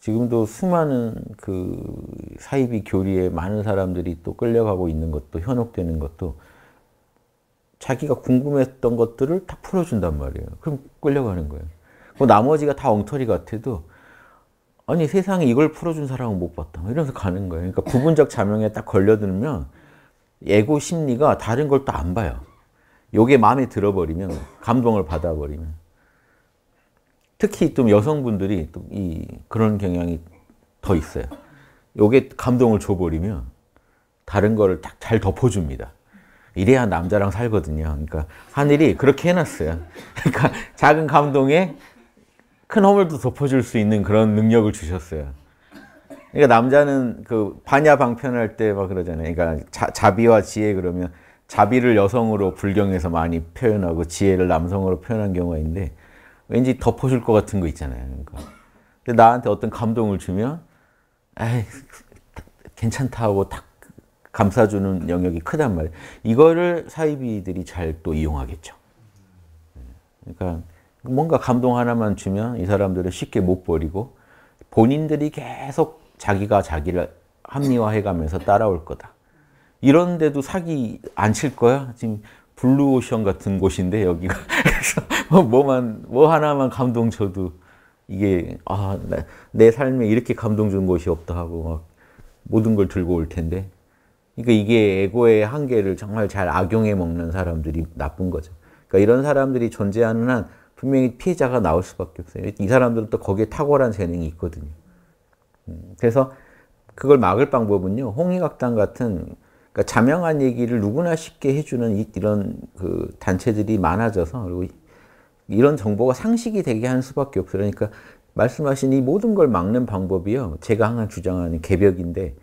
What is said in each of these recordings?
지금도 수많은 그 사이비 교리에 많은 사람들이 또 끌려가고 있는 것도 현혹되는 것도 자기가 궁금했던 것들을 다 풀어준단 말이에요. 그럼 끌려가는 거예요. 그 나머지가 다 엉터리 같아도 아니 세상에 이걸 풀어준 사람은 못 봤다. 이러면서 가는 거예요. 그러니까 부분적 자명에 딱 걸려들면 예고 심리가 다른 걸 또 안 봐요. 요게 마음에 들어버리면 감동을 받아버리면 특히 좀 여성분들이 또 이 그런 경향이 더 있어요. 요게 감동을 줘버리면 다른 거를 딱 잘 덮어줍니다. 이래야 남자랑 살거든요. 그러니까 하늘이 그렇게 해놨어요. 그러니까 작은 감동에 큰 허물도 덮어줄 수 있는 그런 능력을 주셨어요. 그러니까 남자는 그 반야방편할 때 막 그러잖아요. 그러니까 자, 비와 지혜 그러면 자비를 여성으로 불경에서 많이 표현하고 지혜를 남성으로 표현한 경우가 있는데 왠지 덮어줄 것 같은 거 있잖아요. 그러니까. 근데 나한테 어떤 감동을 주면 에이, 괜찮다 하고 탁 감싸주는 영역이 크단 말이에요. 이거를 사이비들이 잘 또 이용하겠죠. 그러니까 뭔가 감동 하나만 주면 이 사람들을 쉽게 못 버리고 본인들이 계속 자기가 자기를 합리화해가면서 따라올 거다. 이런데도 사기 안 칠 거야? 지금 블루오션 같은 곳인데 여기가 그래서 뭐 뭐만 뭐 하나만 감동 줘도 이게 아내 삶에 이렇게 감동 준 곳이 없다 하고 막 모든 걸 들고 올 텐데 그러니까 이게 에고의 한계를 정말 잘 악용해 먹는 사람들이 나쁜 거죠. 그러니까 이런 사람들이 존재하는 한 분명히 피해자가 나올 수밖에 없어요. 이 사람들은 또 거기에 탁월한 재능이 있거든요. 음, 그래서 그걸 막을 방법은요. 홍익학당 같은 그러니까 자명한 얘기를 누구나 쉽게 해주는 이, 이런 그 단체들이 많아져서 그리고 이런 정보가 상식이 되게 하는 수밖에 없어요. 그러니까 말씀하신 이 모든 걸 막는 방법이요. 제가 항상 주장하는 개벽인데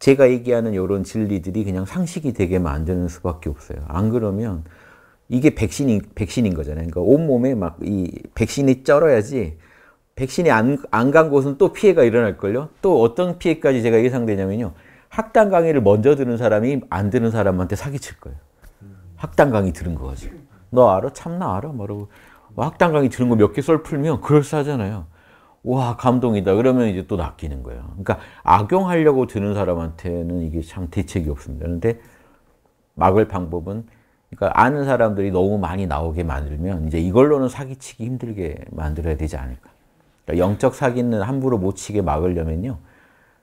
제가 얘기하는 이런 진리들이 그냥 상식이 되게 만드는 수밖에 없어요. 안 그러면 이게 백신이, 백신인 거잖아요. 그러니까 온몸에 막 이 백신이 쩔어야지 백신이 안간 곳은 또 피해가 일어날걸요. 또 어떤 피해까지 제가 예상되냐면요. 학당 강의를 먼저 들은 사람이 안 들은 사람한테 사기칠 거예요. 학당 강의 들은 거지. 너 알아? 참나 알아? 뭐라고. 학당 강의 들은 거 몇 개 썰 풀면 그럴싸하잖아요. 와 감동이다. 그러면 이제 또 낚이는 거예요. 그러니까 악용하려고 드는 사람한테는 이게 참 대책이 없습니다. 그런데 막을 방법은 그러니까 아는 사람들이 너무 많이 나오게 만들면 이제 이걸로는 사기치기 힘들게 만들어야 되지 않을까. 그러니까 영적 사기는 함부로 못 치게 막으려면요.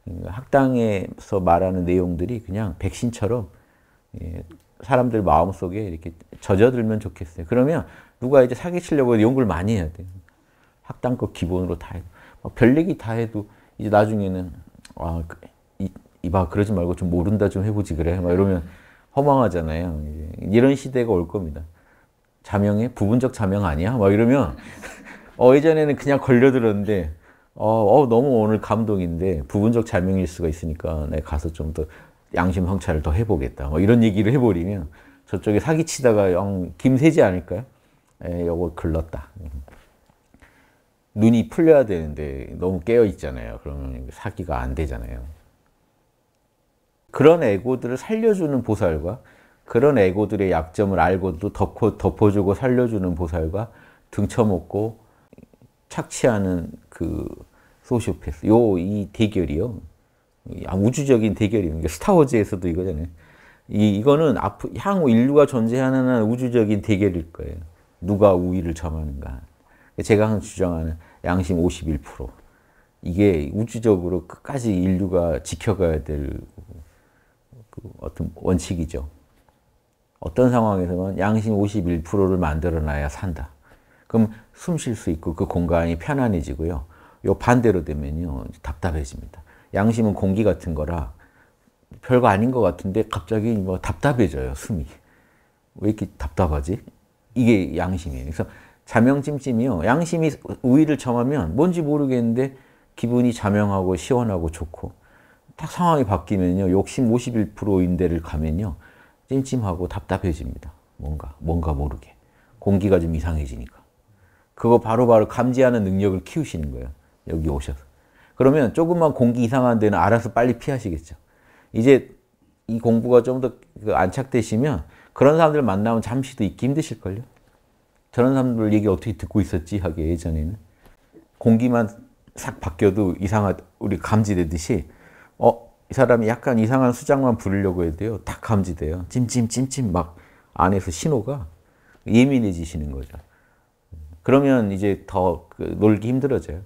그 학당에서 말하는 내용들이 그냥 백신처럼 예, 사람들 마음속에 이렇게 젖어들면 좋겠어요. 그러면 누가 이제 사기치려고 연구를 많이 해야 돼요. 학당 거 기본으로 다 해도 별 얘기 다 해도 이제 나중에는 아, 그, 이봐 그러지 말고 좀 모른다 좀 해보지 그래 막 이러면 허망하잖아요. 이런 시대가 올 겁니다. 자명해? 부분적 자명 아니야? 막 이러면 어 예전에는 그냥 걸려들었는데 어, 어, 너무 오늘 감동인데 부분적 자명일 수가 있으니까 내가 가서 좀 더 양심 성찰을 더 해보겠다. 뭐 이런 얘기를 해버리면 저쪽에 사기치다가 영 김세지 아닐까요? 에, 예, 요거 글렀다. 눈이 풀려야 되는데 너무 깨어 있잖아요. 그러면 사기가 안 되잖아요. 그런 에고들을 살려주는 보살과 그런 에고들의 약점을 알고도 덮어, 덮어주고 살려주는 보살과 등쳐먹고 착취하는 그 소시오패스 요 이 대결이요. 우주적인 대결이에요. 그러니까 스타워즈에서도 이거잖아요. 이, 이거는 앞, 향후 인류가 존재하는 한 우주적인 대결일 거예요. 누가 우위를 점하는가. 제가 항상 주장하는 양심 51%. 이게 우주적으로 끝까지 인류가 지켜가야 될그 어떤 원칙이죠. 어떤 상황에서는 양심 51%를 만들어놔야 산다. 그럼 숨 쉴 수 있고 그 공간이 편안해지고요. 요 반대로 되면요 답답해집니다. 양심은 공기 같은 거라 별거 아닌 것 같은데 갑자기 뭐 답답해져요 숨이 왜 이렇게 답답하지? 이게 양심이에요. 그래서 자명찜찜이요. 양심이 우위를 점하면 뭔지 모르겠는데 기분이 자명하고 시원하고 좋고 딱 상황이 바뀌면요. 욕심 51% 임대를 가면요. 찜찜하고 답답해집니다. 뭔가 뭔가 모르게 공기가 좀 이상해지니까 그거 바로바로 바로 감지하는 능력을 키우시는 거예요. 여기 오셔서. 그러면 조금만 공기 이상한 데는 알아서 빨리 피하시겠죠. 이제 이 공부가 좀더 그 안착되시면 그런 사람들 만나면 잠시도 있기 힘드실걸요. 저런 사람들 얘기 어떻게 듣고 있었지 하게 예전에는. 공기만 싹 바뀌어도 이상한 우리 감지되듯이 어? 이 사람이 약간 이상한 수장만 부리려고 해도요. 딱 감지돼요. 찜찜찜찜 막 안에서 신호가 예민해지시는 거죠. 그러면 이제 더 그 놀기 힘들어져요.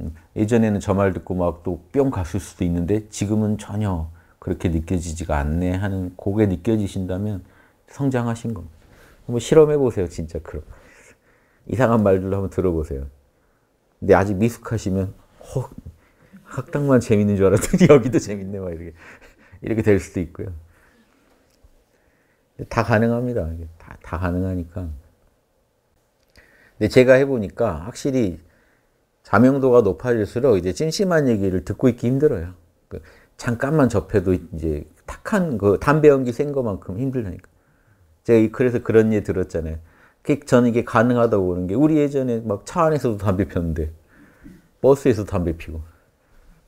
음, 예전에는 저 말 듣고 막 또 뿅 갔을 수도 있는데 지금은 전혀 그렇게 느껴지지가 않네 하는 곡에 느껴지신다면 성장하신 겁니다. 한번 실험해 보세요, 진짜 그럼. 이상한 말들로 한번 들어보세요. 근데 아직 미숙하시면 어, 학당만 재밌는 줄 알았더니 여기도 재밌네 막 이렇게 이렇게 될 수도 있고요. 다 가능합니다. 다, 다 가능하니까. 근데 제가 해보니까 확실히 감명도가 높아질수록 이제 찜찜한 얘기를 듣고 있기 힘들어요. 그 잠깐만 접해도 이제 탁한 그 담배 연기 센 거만큼 힘들다니까. 제가 그래서 그런 얘기 예 들었잖아요. 저는 이게 가능하다고 보는 게 우리 예전에 막 차 안에서도 담배 폈는데 버스에서 담배 피고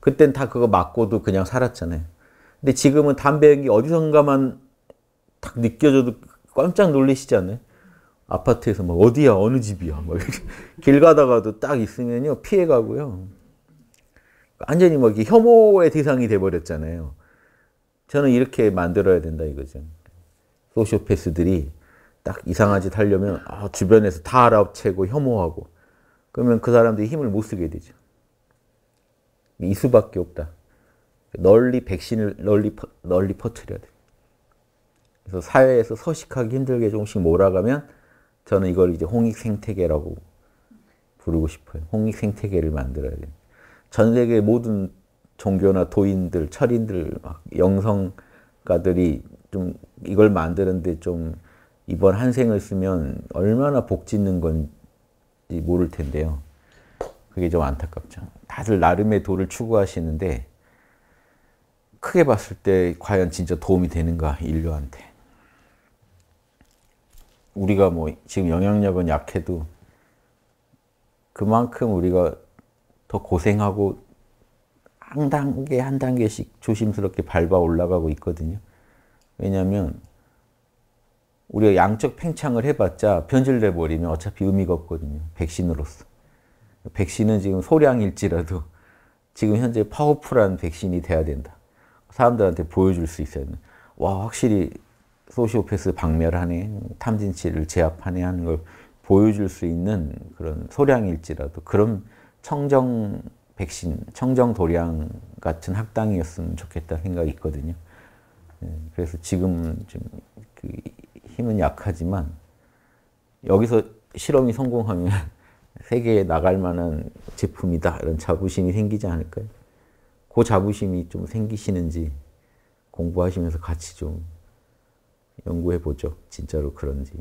그땐 다 그거 맞고도 그냥 살았잖아요. 근데 지금은 담배 연기 어디선가만 딱 느껴져도 깜짝 놀리시지 않아요? 아파트에서 막 뭐 어디야 어느 집이야 막길 뭐 가다가도 딱 있으면요 피해가고요 완전히 막 뭐 혐오의 대상이 돼버렸잖아요. 저는 이렇게 만들어야 된다 이거죠. 소시오패스들이 딱 이상한 짓 하려면 아, 주변에서 다 알아채고 혐오하고 그러면 그 사람들이 힘을 못 쓰게 되죠. 이 수밖에 없다. 널리 백신을 널리 널리 퍼뜨려야 돼. 그래서 사회에서 서식하기 힘들게 조금씩 몰아가면 저는 이걸 이제 홍익 생태계라고 부르고 싶어요. 홍익 생태계를 만들어야 돼요. 전 세계 모든 종교나 도인들, 철인들, 영성가들이 좀 이걸 만드는데 좀 이번 한 생을 쓰면 얼마나 복 짓는 건지 모를 텐데요. 그게 좀 안타깝죠. 다들 나름의 도를 추구하시는데 크게 봤을 때 과연 진짜 도움이 되는가 인류한테. 우리가 뭐 지금 영향력은 약해도 그만큼 우리가 더 고생하고 한 단계 한 단계씩 조심스럽게 밟아 올라가고 있거든요. 왜냐하면 우리가 양적 팽창을 해봤자 변질돼 버리면 어차피 의미가 없거든요. 백신으로서. 백신은 지금 소량일지라도 지금 현재 파워풀한 백신이 돼야 된다. 사람들한테 보여줄 수 있어야 된다. 와 확실히 소시오패스 박멸하네, 탐진치를 제압하네 하는 걸 보여줄 수 있는 그런 소량일지라도 그런 청정 백신, 청정 도량 같은 학당이었으면 좋겠다 생각이 있거든요. 네, 그래서 지금 좀그 힘은 약하지만 여기서 실험이 성공하면 세계에 나갈 만한 제품이다 이런 자부심이 생기지 않을까요? 그 자부심이 좀 생기시는지 공부하시면서 같이 좀 연구해 보죠. 진짜로 그런지.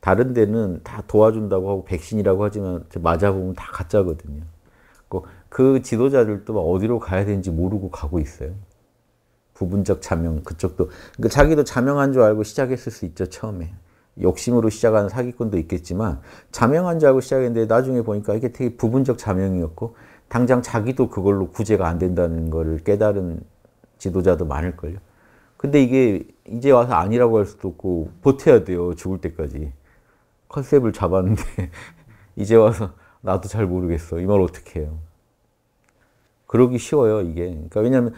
다른 데는 다 도와준다고 하고 백신이라고 하지만 맞아보면 다 가짜거든요. 그, 그 지도자들도 어디로 가야 되는지 모르고 가고 있어요. 부분적 자명 그쪽도 그러니까 자기도 자명한 줄 알고 시작했을 수 있죠 처음에 욕심으로 시작하는 사기꾼도 있겠지만 자명한 줄 알고 시작했는데 나중에 보니까 이게 되게 부분적 자명이었고 당장 자기도 그걸로 구제가 안 된다는 것을 깨달은 지도자도 많을걸요. 근데 이게 이제 와서 아니라고 할 수도 없고 보태야 돼요 죽을 때까지 컨셉을 잡았는데 이제 와서 나도 잘 모르겠어 이 말 어떻게 해요 그러기 쉬워요 이게 그러니까 왜냐하면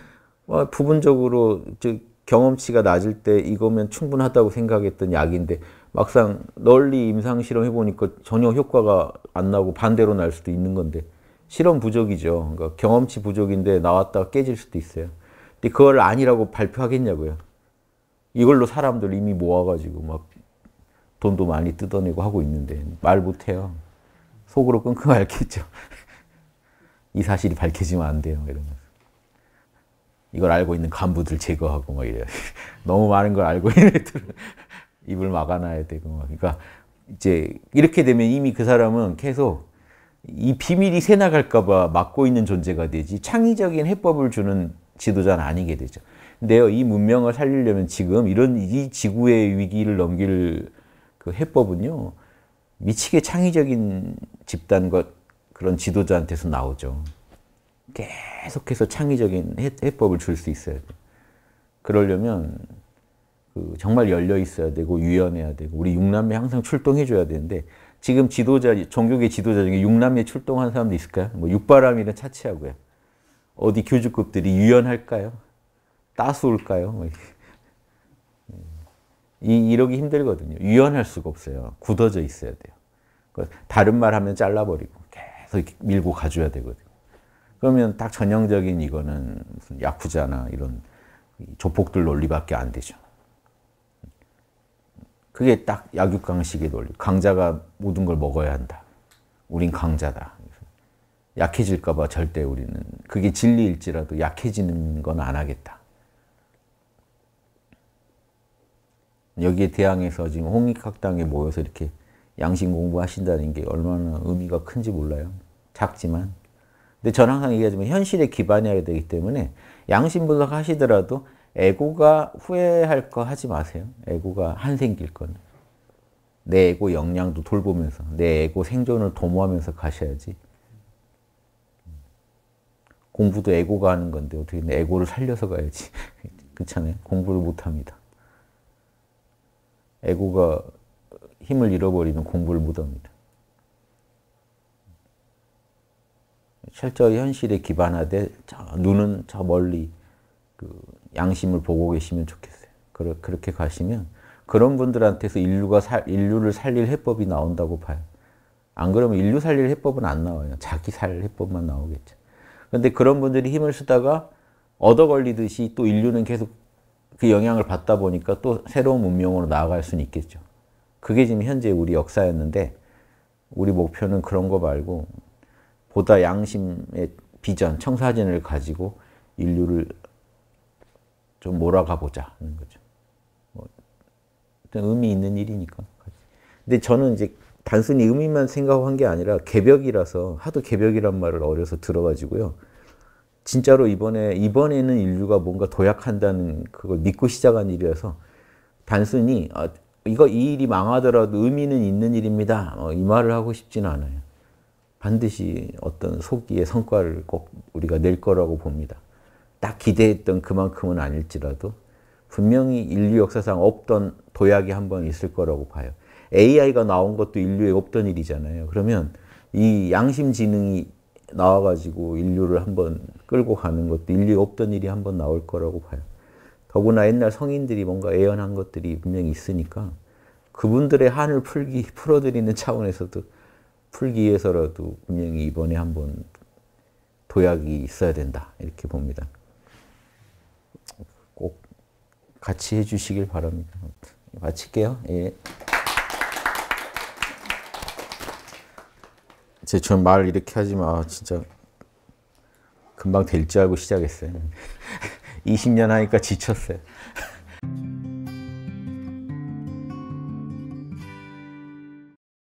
뭐 부분적으로 즉 경험치가 낮을 때 이거면 충분하다고 생각했던 약인데 막상 널리 임상 실험해 보니까 전혀 효과가 안 나고 반대로 날 수도 있는 건데 실험 부족이죠. 그러니까 경험치 부족인데 나왔다가 깨질 수도 있어요. 근데 그걸 아니라고 발표하겠냐고요. 이걸로 사람들 이미 모아가지고 막 돈도 많이 뜯어내고 하고 있는데 말 못해요. 속으로 끙끙 앓겠죠. 이 사실이 밝혀지면 안 돼요. 이러면서. 이걸 알고 있는 간부들 제거하고 막 이래요. 너무 많은 걸 알고 있는 애들은 입을 막아놔야 되고 막. 그러니까 이제 이렇게 되면 이미 그 사람은 계속 이 비밀이 새나갈까봐 막고 있는 존재가 되지 창의적인 해법을 주는 지도자는 아니게 되죠. 근데요, 이 문명을 살리려면 지금 이런 이 지구의 위기를 넘길 그 해법은요, 미치게 창의적인 집단과 그런 지도자한테서 나오죠. 계속해서 창의적인 해법을 줄 수 있어야 돼 그러려면 그 정말 열려 있어야 되고 유연해야 되고 우리 육남매 항상 출동해 줘야 되는데 지금 지도자 종교계 지도자 중에 육남매 출동한 사람도 있을까요? 뭐 육바람이는 차치하고요. 어디 교주급들이 유연할까요? 따스울까요? 뭐 이, 이러기 힘들거든요. 유연할 수가 없어요. 굳어져 있어야 돼요. 그 다른 말 하면 잘라버리고 계속 밀고 가줘야 되거든요. 그러면 딱 전형적인 이거는 무슨 야쿠자나 이런 조폭들 논리밖에 안 되죠. 그게 딱 약육강식의 논리. 강자가 모든 걸 먹어야 한다. 우린 강자다. 약해질까봐 절대 우리는 그게 진리일지라도 약해지는 건 안 하겠다. 여기에 대항해서 지금 홍익학당에 모여서 이렇게 양심 공부하신다는 게 얼마나 의미가 큰지 몰라요. 작지만. 근데 전 항상 얘기하지만 현실에 기반해야 되기 때문에 양심 분석 하시더라도 에고가 후회할 거 하지 마세요. 에고가 한생길 거는. 내 에고 역량도 돌보면서 내 에고 생존을 도모하면서 가셔야지 공부도 에고가 하는 건데 어떻게 에고를 살려서 가야지. 그렇잖아요. 공부를 못합니다. 에고가 힘을 잃어버리면 공부를 못합니다. 철저히 현실에 기반하되 눈은 저 멀리 그 양심을 보고 계시면 좋겠어요. 그러, 그렇게 가시면 그런 분들한테서 인류가 살, 인류를 살릴 해법이 나온다고 봐요. 안 그러면 인류 살릴 해법은 안 나와요. 자기 살 해법만 나오겠죠. 그런데 그런 분들이 힘을 쓰다가 얻어 걸리듯이 또 인류는 계속 그 영향을 받다 보니까 또 새로운 문명으로 나아갈 수는 있겠죠. 그게 지금 현재 우리 역사였는데 우리 목표는 그런 거 말고 보다 양심의 비전, 청사진을 가지고 인류를 좀 몰아가 보자 하는 거죠. 뭐, 의미 있는 일이니까. 근데 저는 이제 단순히 의미만 생각한 게 아니라 개벽이라서 하도 개벽이란 말을 어려서 들어가지고요. 진짜로 이번에 이번에는 인류가 뭔가 도약한다는 그걸 믿고 시작한 일이라서 단순히 아, 이거 이 일이 망하더라도 의미는 있는 일입니다. 어, 이 말을 하고 싶지는 않아요. 반드시 어떤 속기의 성과를 꼭 우리가 낼 거라고 봅니다. 딱 기대했던 그만큼은 아닐지라도 분명히 인류 역사상 없던 도약이 한번 있을 거라고 봐요. AI가 나온 것도 인류에 없던 일이잖아요. 그러면 이 양심 지능이 나와가지고 인류를 한번 끌고 가는 것도 인류에 없던 일이 한번 나올 거라고 봐요. 더구나 옛날 성인들이 뭔가 예언한 것들이 분명히 있으니까 그분들의 한을 풀기, 풀어드리는 차원에서도 풀기 위해서라도 분명히 이번에 한번 도약이 있어야 된다. 이렇게 봅니다. 꼭 같이 해주시길 바랍니다. 마칠게요. 예. 제전말 이렇게 하지 마. 아, 진짜 금방 될 줄 알고 시작했어요. 20년 하니까 지쳤어요.